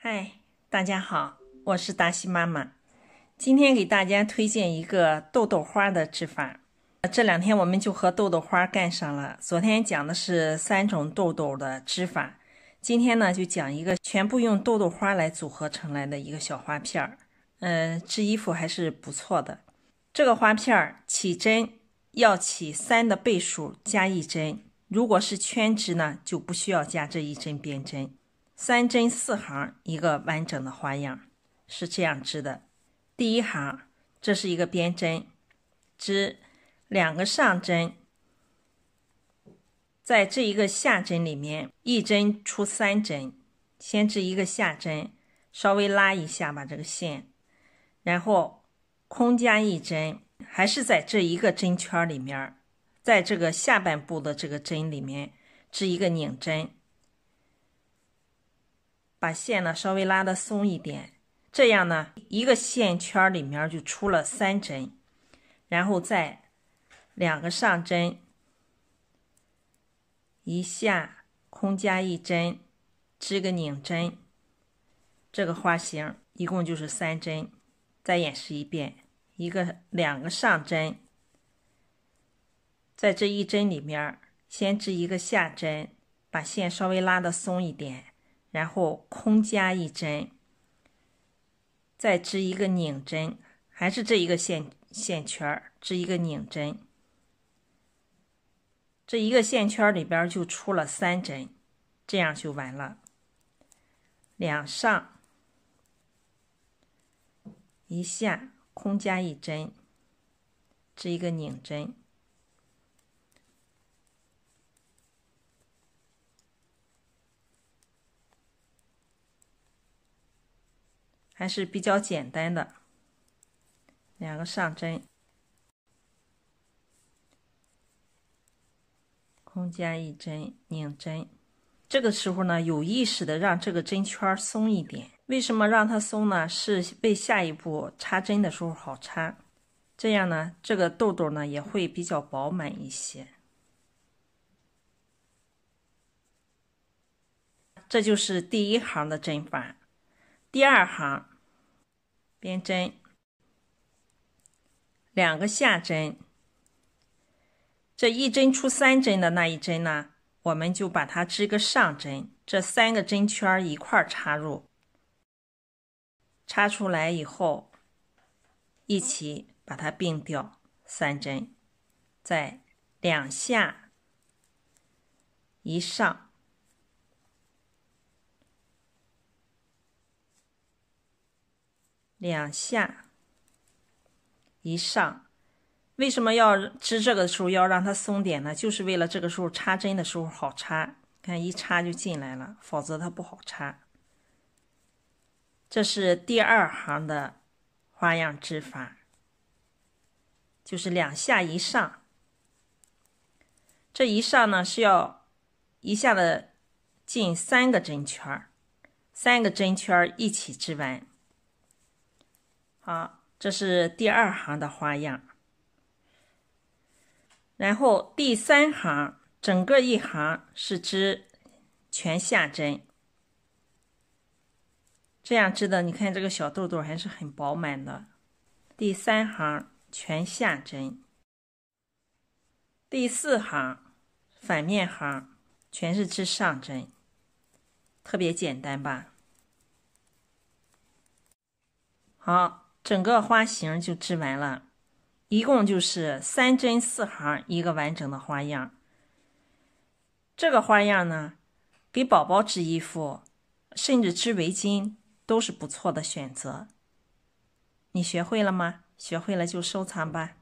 嗨，大家好，我是达西妈妈。今天给大家推荐一个豆豆花的织法。这两天我们就和豆豆花干上了。昨天讲的是三种豆豆的织法，今天呢就讲一个全部用豆豆花来组合成来的一个小花片儿。嗯，织衣服还是不错的。这个花片儿起针要起三的倍数加一针，如果是圈织呢，就不需要加这一针边针。三针四行一个完整的花样是这样织的。第一行这是一个边针，织两个上针，在这一个下针里面一针出三针，先织一个下针，稍微拉一下吧这个线，然后空加一针，还是在这一个针圈里面，在这个下半部的这个针里面织一个拧针。把线呢稍微拉的松一点，这样呢一个线圈里面就出了三针，然后再两个上针，一下空加一针，织个拧针，这个花型一共就是三针。再演示一遍，一个两个上针，在这一针里面，先织一个下针，把线稍微拉的松一点。然后空加一针，再织一个拧针，还是这一个线线圈，织一个拧针，这一个线圈里边就出了三针，这样就完了。两上一下，空加一针，织一个拧针。还是比较简单的，两个上针，空加一针拧针。这个时候呢，有意识的让这个针圈松一点。为什么让它松呢？是为下一步插针的时候好插。这样呢，这个豆豆呢也会比较饱满一些。这就是第一行的针法，第二行。边针，两个下针，这一针出三针的那一针呢，我们就把它织个上针，这三个针圈一块插入，插出来以后，一起把它并掉三针，再两下一上。两下一上，为什么要织这个的时候要让它松点呢？就是为了这个时候插针的时候好插，看一插就进来了，否则它不好插。这是第二行的花样织法，就是两下一上，这一上呢是要一下子进三个针圈，三个针圈一起织完。好，这是第二行的花样，然后第三行整个一行是织全下针，这样织的，你看这个小豆豆还是很饱满的。第三行全下针，第四行反面行全是织上针，特别简单吧？好。整个花型就织完了，一共就是三针四行一个完整的花样。这个花样呢，给宝宝织衣服，甚至织围巾都是不错的选择。你学会了吗？学会了就收藏吧。